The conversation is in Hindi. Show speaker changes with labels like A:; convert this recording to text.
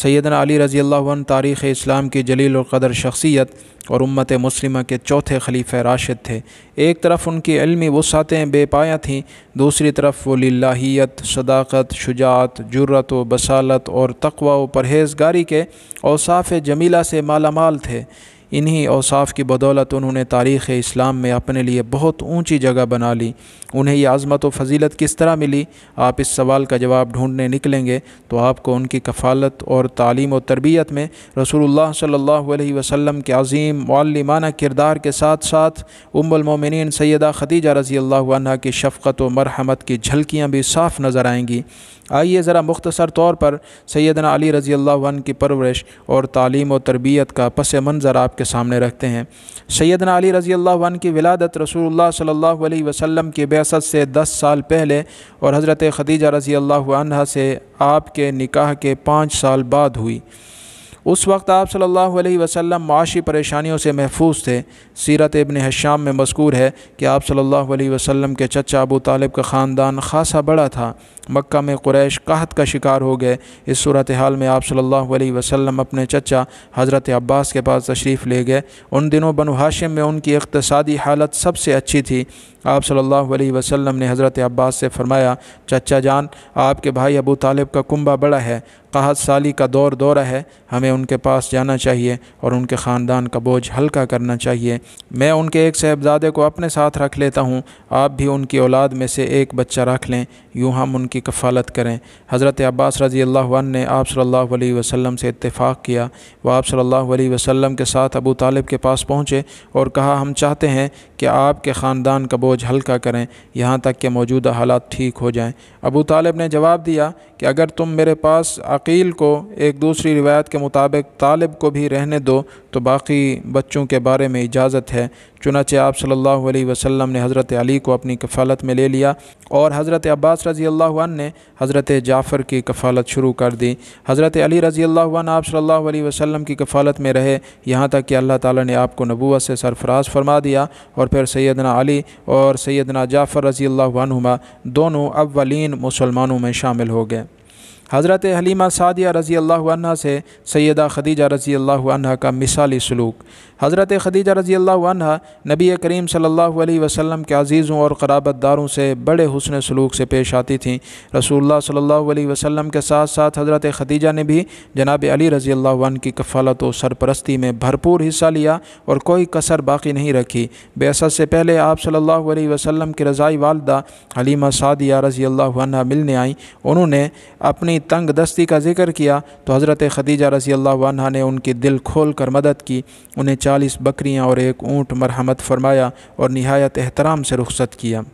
A: सैदन अली रज़ी अल्लाह तारीख़ इस्लाम की जलील और कदर शख्सियत और उम्मत मुस्लिम के चौथे खलीफ राशिद थे एक तरफ उनकी इलमी वसातें बेपाया थीं दूसरी तरफ वो लाहीत सदाकत शुजात जुर्रत व बसालत और तकवा व परहेज़गारी के औसाफ़ जमीला से मालामाल थे इन्हीं औसाफ की बदौलत उन्होंने तारीख़ इस्लाम में अपने लिए बहुत ऊँची जगह बना ली उन्हें यह आज़मत व फजीलत किस तरह मिली आप इस सवाल का जवाब ढूंढने निकलेंगे तो आपको उनकी कफ़ालत और तालीम और तरबियत में रसूलुल्लाह सल्लल्लाहु अलैहि वसल्लम के अजीम मालमाना किरदार के साथ साथ उम्मोमिन सैदा ख़दीजा रज़ी अल्लाह की शफ़क़त व मरहमत की झलकियाँ भी साफ़ नज़र आएँगी आइए ज़रा मुख्तसर तौर पर सैदना अली रज़ी अल्लाह की परवरिश और तालीम व तरबियत का पस मंज़र आपके आपके सामने रखते हैं सैदन अली रज़ी अल्लाह की विलादत रसूलुल्लाह सल्लल्लाहु अलैहि वसल्लम की बेसत से 10 साल पहले और हज़रत खदीजा रज़ी अल्लाह से आपके निकाह के पाँच साल बाद हुई उस वक्त आप सल्लल्लाहु अलैहि वसल्लम माशी परेशानियों से महफूज थे सीरत इबन हश्याम में मशकूर है कि आप सल्लल्लाहु अलैहि वसल्लम के चचा अबू तालिब का ख़ानदान खासा बड़ा था मक्का में कुरैश कहत का शिकार हो गए इस सूरत हाल में आप सल्लल्लाहु अलैहि वसल्लम अपने चचा हज़रत अब्बास के पास तशरीफ़ ले गए उन दिनों बनु हाशिम में उनकी इकतसदी हालत सबसे अच्छी थी आप सल्लल्लाहु अलैहि वसल्लम ने हज़रत अब्बास से फ़रमाया चचा जान आपके भाई अबू तालिब का कुंबा बड़ा है कहत साली का दौर दौरा है हमें उनके पास जाना चाहिए और उनके ख़ानदान का बोझ हल्का करना चाहिए मैं उनके एक साहबजादे को अपने साथ रख लेता हूँ आप भी उनकी औलाद में से एक बच्चा रख लें यूँ हम उनकी कफ़ालत करें हज़रत अब्बास रज़ी अल्लाह ने आप सल्ला वसम से इतफ़ाक़ किया वह आप सल्ला वसम के साथ अबू तालिब के पास पहुँचे और कहा हम चाहते हैं कि आपके ख़ानदान का बोझ बोझ हल्का करें यहाँ तक कि मौजूदा हालात ठीक हो जाएं अबू तालिब ने जवाब दिया कि अगर तुम मेरे पास अकील को एक दूसरी रिवायत के मुताबिक तालिब को भी रहने दो तो बाकी बच्चों के बारे में इजाज़त है चुनाचे आप सल्लल्लाहु अलैहि वसल्लम ने हज़रत अली को अपनी कफ़ालत में ले लिया और हज़रत अब्बास रज़ी अल्लाह ने हज़रत जाफ़र की कफ़ालत शुरू कर दी हज़रत अली रज़ी अल्लाह आप सल्लल्लाहु अलैहि वसल्लम की कफ़ालत में रहे यहाँ तक कि अल्लाह ताला ने आपको नबूत से सरफराज फरमा दिया और फिर सैदना अली और सैदना जाफ़र रज़ी अल्लाह दोनों अवलिन मुसलमानों में शामिल हो गए हज़रत हलीमा सादिया रज़ी अल्लाह से सैदा खदीजा रज़ी अल्लाह का मिसाली सलूक हज़रत खदीजा रज़ी अल्लाह नबी करीम सल्लल्लाहु अलैहि वसल्लम के अज़ीज़ों और क़राबत दारों से बड़े हुसन सलूक से पेश आती थीं रसूलुल्लाह सल्लल्लाहु अलैहि वसल्लम के साथ साथ हज़रत खदीजा ने भी जनाब अली रज़ी अल्लाह की कफ़ालत और सरपरस्ती में भरपूर हिस्सा लिया और कोई कसर बाकी नहीं रखी बेसत से पहले आप सल्लल्लाहु अलैहि वसल्लम की रज़ाई वालदा हलीमा सादिया रज़ी अल्लाह मिलने आई उन्होंने अपनी तंग दस्ती का जिक्र किया तो हज़रत खदीजा रसी अल्लाह ने उनके दिल खोल कर मदद की उन्हें चालीस बकरियाँ और एक ऊँट मरहमत फरमाया और नहायत एहतराम से रुखसत किया